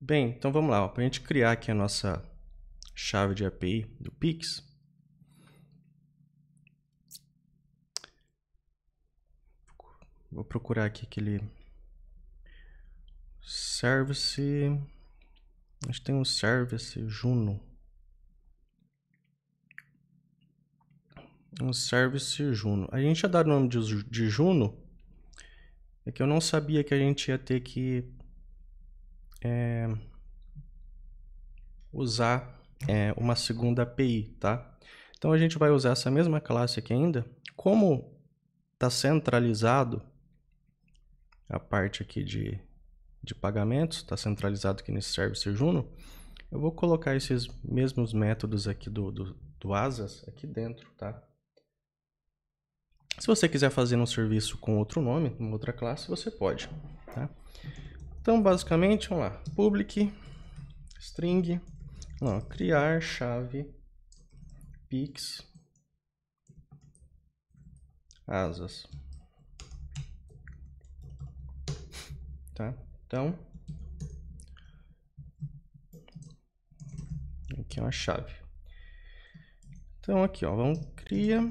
Bem, então vamos lá. Para a gente criar aqui a nossa chave de API do Pix, vou procurar aqui aquele service. A gente tem um service Juno. Um service Juno. A gente já dá o nome de, de Juno. É que eu não sabia que a gente ia ter que é, usar é, uma segunda API, tá? Então a gente vai usar essa mesma classe aqui ainda. Como está centralizado a parte aqui de, de pagamentos, está centralizado aqui nesse service Juno, eu vou colocar esses mesmos métodos aqui do, do, do Asas aqui dentro, tá? Se você quiser fazer um serviço com outro nome, uma outra classe, você pode, tá? Então, basicamente, vamos lá, public string, não, criar chave pix asas. Tá? Então, aqui é uma chave. Então aqui, ó, vamos criar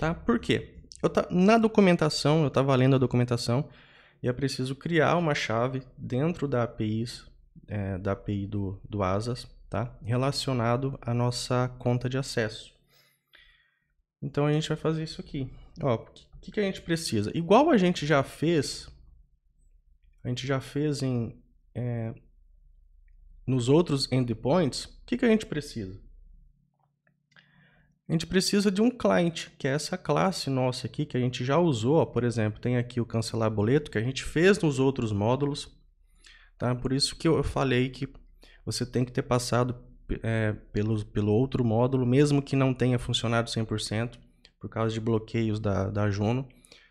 tá? Por quê? Eu tá, na documentação, eu estava lendo a documentação e é preciso criar uma chave dentro da API, é, da API do, do ASAS, tá? relacionado à nossa conta de acesso. Então a gente vai fazer isso aqui. O que, que a gente precisa? Igual a gente já fez, a gente já fez em, é, nos outros endpoints, o que, que a gente precisa? A gente precisa de um client, que é essa classe nossa aqui, que a gente já usou, ó, por exemplo, tem aqui o cancelar boleto, que a gente fez nos outros módulos. Tá? Por isso que eu falei que você tem que ter passado é, pelo, pelo outro módulo, mesmo que não tenha funcionado 100%, por causa de bloqueios da, da Juno.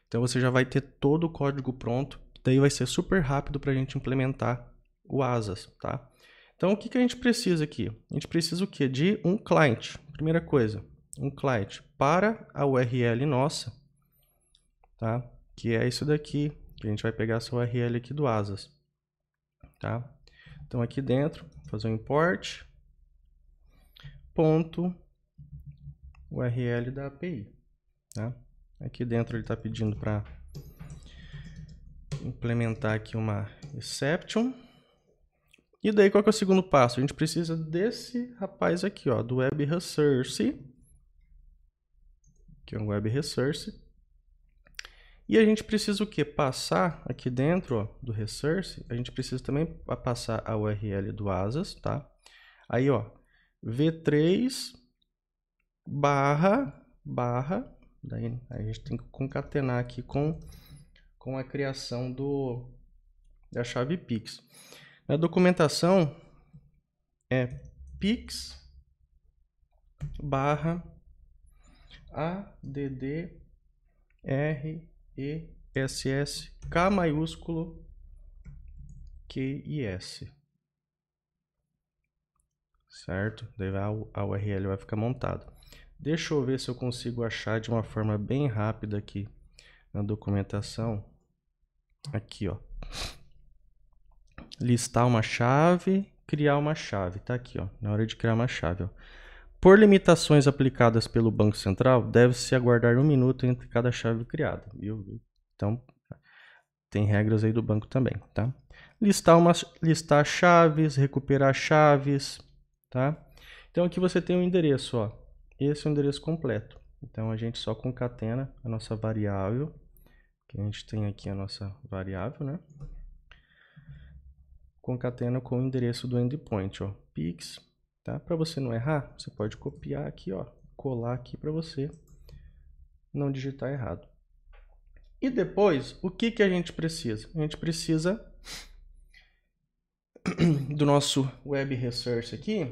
Então você já vai ter todo o código pronto, daí vai ser super rápido para a gente implementar o ASAS, tá? Então o que, que a gente precisa aqui? A gente precisa o quê? De um client, primeira coisa um client para a URL nossa, tá? Que é isso daqui, que a gente vai pegar essa URL aqui do Asas, tá? Então aqui dentro, fazer um import ponto URL da API, tá? Aqui dentro ele está pedindo para implementar aqui uma exception. E daí qual que é o segundo passo? A gente precisa desse rapaz aqui, ó, do web resource que é um web resource. E a gente precisa o que? Passar aqui dentro ó, do resource, a gente precisa também passar a URL do ASAS, tá? Aí, ó, v3 barra, barra, daí né, a gente tem que concatenar aqui com, com a criação do, da chave pix. Na documentação é pix barra ADD R E S S K maiúsculo Q S. Certo? Daí a URL vai ficar montada. Deixa eu ver se eu consigo achar de uma forma bem rápida aqui na documentação. Aqui, ó. Listar uma chave, criar uma chave. Tá aqui, ó. Na hora de criar uma chave, ó. Por limitações aplicadas pelo Banco Central, deve-se aguardar um minuto entre cada chave criada. Viu? Então, tem regras aí do banco também, tá? Listar, umas, listar chaves, recuperar chaves, tá? Então, aqui você tem o um endereço, ó. Esse é o endereço completo. Então, a gente só concatena a nossa variável, que a gente tem aqui a nossa variável, né? Concatena com o endereço do endpoint, ó. Pix Tá? Para você não errar, você pode copiar aqui, ó, colar aqui para você não digitar errado. E depois, o que, que a gente precisa? A gente precisa do nosso web resource aqui.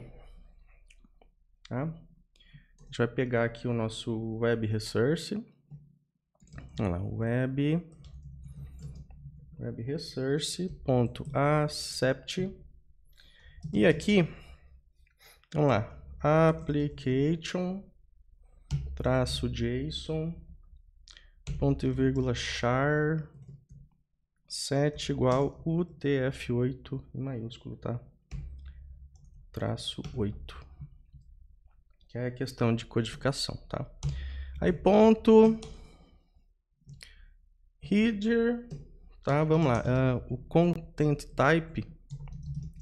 Tá? A gente vai pegar aqui o nosso web resource. Vamos lá, web webresource.acept e aqui Vamos lá. Application traço JSON ponto e vírgula char set igual UTF8 em maiúsculo, tá? Traço 8. Que é a questão de codificação, tá? Aí ponto header, tá? Vamos lá. Uh, o content type,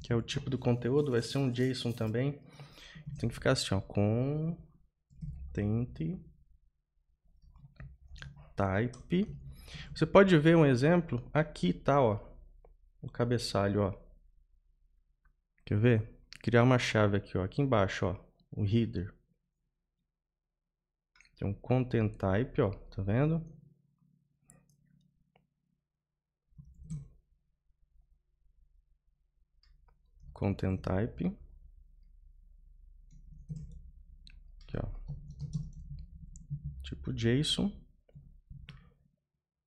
que é o tipo do conteúdo, vai ser um JSON também. Tem que ficar assim, ó. content type. Você pode ver um exemplo aqui, tá, ó. O cabeçalho, ó. Quer ver? Criar uma chave aqui, ó. Aqui embaixo, ó. O header. Tem um content type, ó. Tá vendo? Content type. tipo JSON.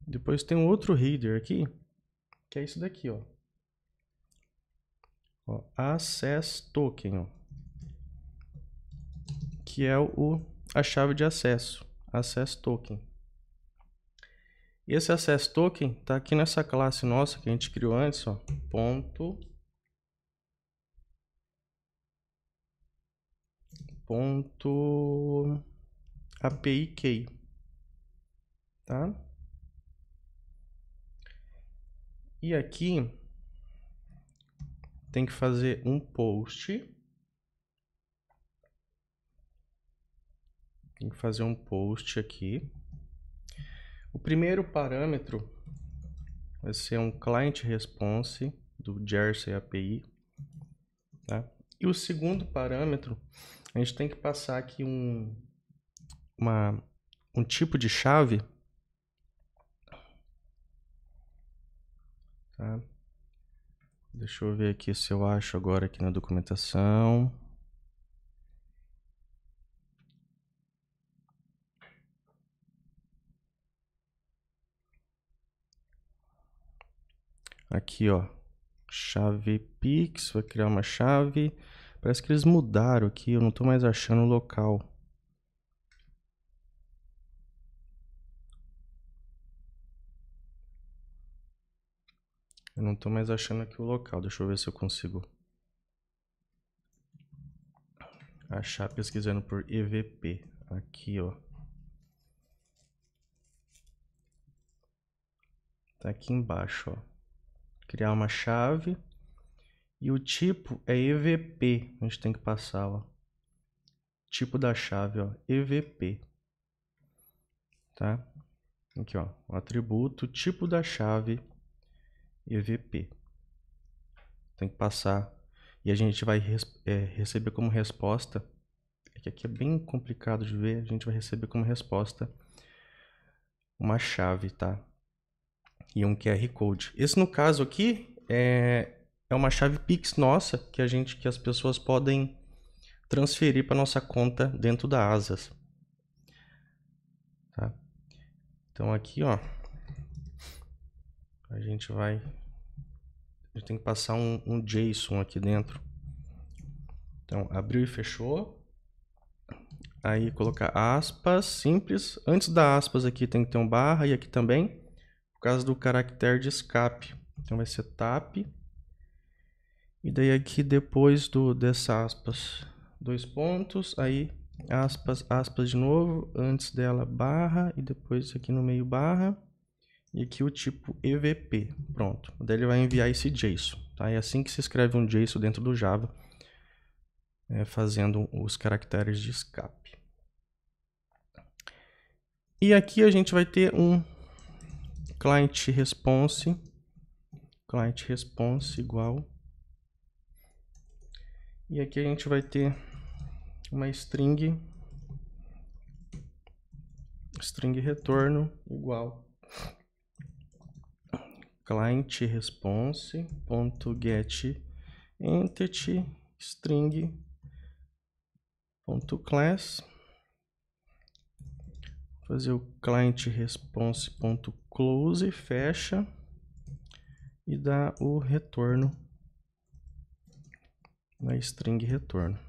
Depois tem um outro header aqui, que é isso daqui, ó. ó access token, ó. Que é o, a chave de acesso, access token. Esse access token tá aqui nessa classe nossa que a gente criou antes, ó, ponto ponto API key, tá? E aqui tem que fazer um post. Tem que fazer um post aqui. O primeiro parâmetro vai ser um client response do Jersey API, tá? E o segundo parâmetro, a gente tem que passar aqui um uma, um tipo de chave. Tá? Deixa eu ver aqui se eu acho agora aqui na documentação. Aqui, ó. Chave Pix, vai criar uma chave. Parece que eles mudaram aqui, eu não estou mais achando o local. Eu não tô mais achando aqui o local. Deixa eu ver se eu consigo achar pesquisando por EVP. Aqui, ó. Tá aqui embaixo, ó. Criar uma chave. E o tipo é EVP. A gente tem que passar, ó. Tipo da chave, ó. EVP. Tá? Aqui, ó. O atributo, tipo da chave EVP. Tem que passar. E a gente vai é, receber como resposta. É que aqui é bem complicado de ver. A gente vai receber como resposta uma chave, tá? E um QR Code. Esse no caso aqui é, é uma chave Pix nossa que a gente que as pessoas podem transferir para nossa conta dentro da Asas. Tá? Então aqui, ó, a gente vai. gente tem que passar um, um JSON aqui dentro. Então, abriu e fechou. Aí colocar aspas simples. Antes da aspas aqui tem que ter um barra e aqui também, por causa do caractere de escape. Então vai ser tap. E daí aqui depois do dessa aspas, dois pontos, aí aspas, aspas de novo, antes dela barra e depois aqui no meio barra e aqui o tipo EVP. Pronto. Daí ele vai enviar esse JSON. Tá? É assim que se escreve um JSON dentro do Java, é, fazendo os caracteres de escape. E aqui a gente vai ter um client response, client response igual. E aqui a gente vai ter uma string, string retorno igual client response.get entity fazer o client response.close fecha e dar o retorno na string retorno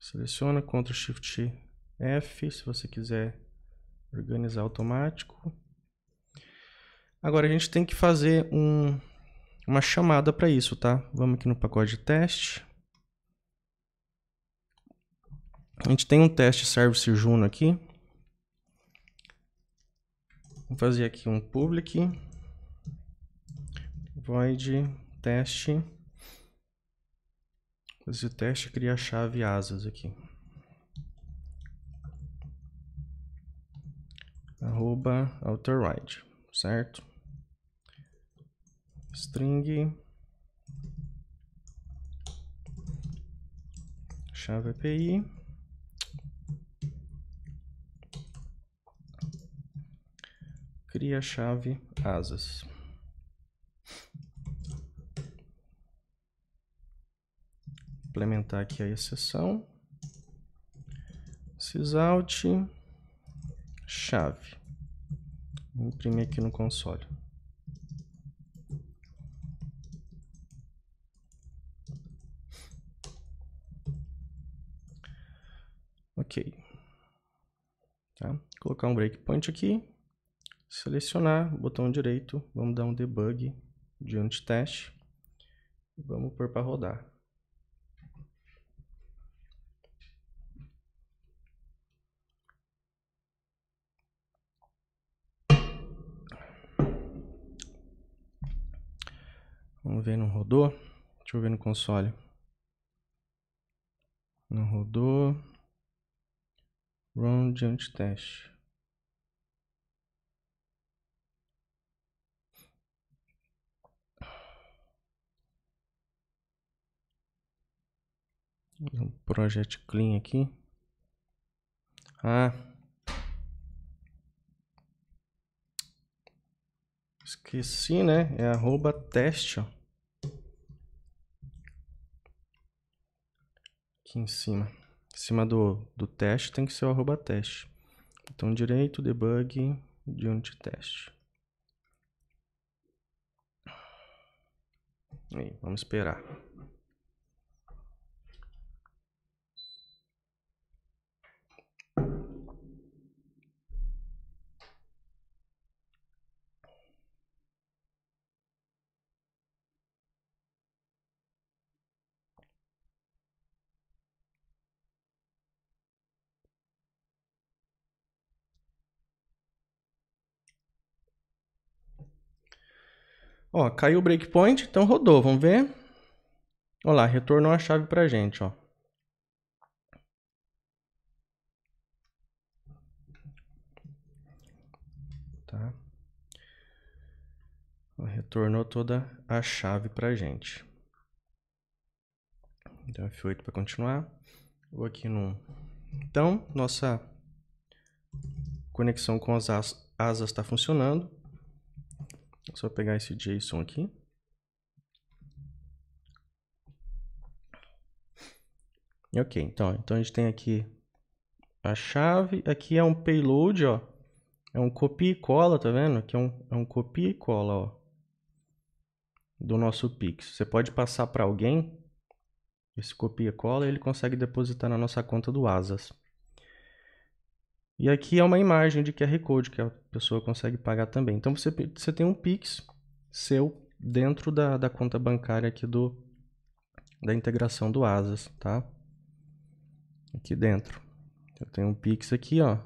seleciona Ctrl Shift F se você quiser organizar automático Agora a gente tem que fazer um, uma chamada para isso, tá? Vamos aqui no pacote de teste. A gente tem um teste service Juno aqui. Vou fazer aqui um public void teste. Fazer o teste criar chave asas aqui. Arroba outerride, certo? string chave API cria chave asas implementar aqui a exceção sysout chave Vou imprimir aqui no console Ok. Tá? colocar um breakpoint aqui. Selecionar, botão direito, vamos dar um debug de antiteste. Vamos pôr para rodar. Vamos ver, não rodou. Deixa eu ver no console. Não rodou. Run de teste. Um Project Clean aqui. Ah. Esqueci, né? É arroba teste, ó. Aqui em cima acima do, do teste tem que ser o arroba teste. Então, direito, debug, unit teste. Aí, vamos esperar. Ó, caiu o breakpoint, então rodou. Vamos ver. Olha lá, retornou a chave pra gente, ó. Tá. Retornou toda a chave pra gente. Então, F8 para continuar. Vou aqui no... Então, nossa conexão com as asas está funcionando. Só pegar esse JSON aqui. Ok, então, então a gente tem aqui a chave. Aqui é um payload, ó. É um copia e cola, tá vendo? Aqui é um, é um copia e cola, ó. Do nosso Pix. Você pode passar para alguém esse copia e cola e ele consegue depositar na nossa conta do Asas. E aqui é uma imagem de QR Code que a pessoa consegue pagar também. Então você, você tem um Pix seu dentro da, da conta bancária aqui do, da integração do Asas, tá? Aqui dentro. Eu tenho um Pix aqui, ó.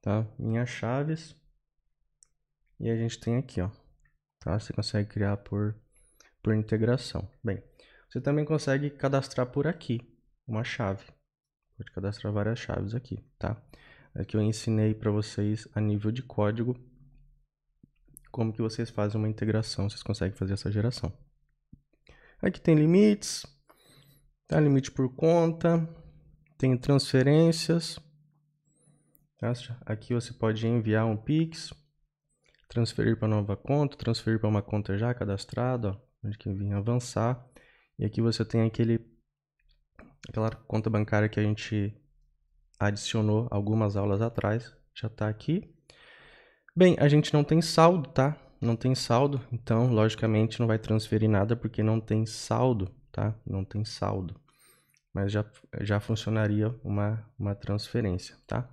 Tá? Minhas chaves. E a gente tem aqui, ó. Tá? Você consegue criar por, por integração. Bem, você também consegue cadastrar por aqui uma chave pode cadastrar várias chaves aqui, tá? Aqui é eu ensinei para vocês a nível de código como que vocês fazem uma integração, vocês conseguem fazer essa geração. Aqui tem limites, tá? limite por conta, tem transferências. Tá? Aqui você pode enviar um Pix, transferir para nova conta, transferir para uma conta já cadastrada, onde que vem avançar. E aqui você tem aquele Aquela conta bancária que a gente adicionou algumas aulas atrás, já está aqui. Bem, a gente não tem saldo, tá? Não tem saldo, então, logicamente, não vai transferir nada porque não tem saldo, tá? Não tem saldo. Mas já, já funcionaria uma, uma transferência, tá?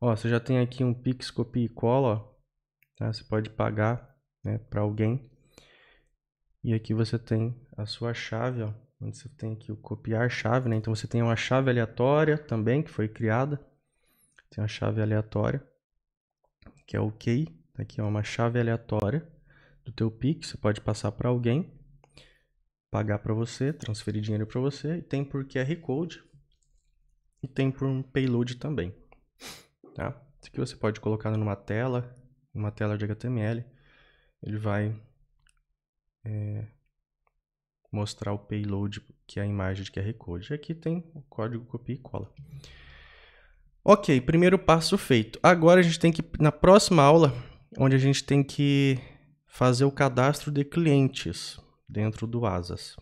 Ó, você já tem aqui um Pix, copia e cola, ó, tá? Você pode pagar né, para alguém. E aqui você tem a sua chave, ó, onde você tem aqui o copiar chave, né? Então você tem uma chave aleatória também que foi criada. Tem uma chave aleatória, que é o key. Tá aqui é uma chave aleatória do teu PIC, você pode passar para alguém, pagar para você, transferir dinheiro para você, e tem por QR Code e tem por um payload também, tá? Isso aqui você pode colocar numa tela, numa tela de HTML, ele vai é, mostrar o payload, que é a imagem de QR Code. aqui tem o código copia e cola. Ok, primeiro passo feito. Agora a gente tem que, na próxima aula, onde a gente tem que fazer o cadastro de clientes dentro do ASAS.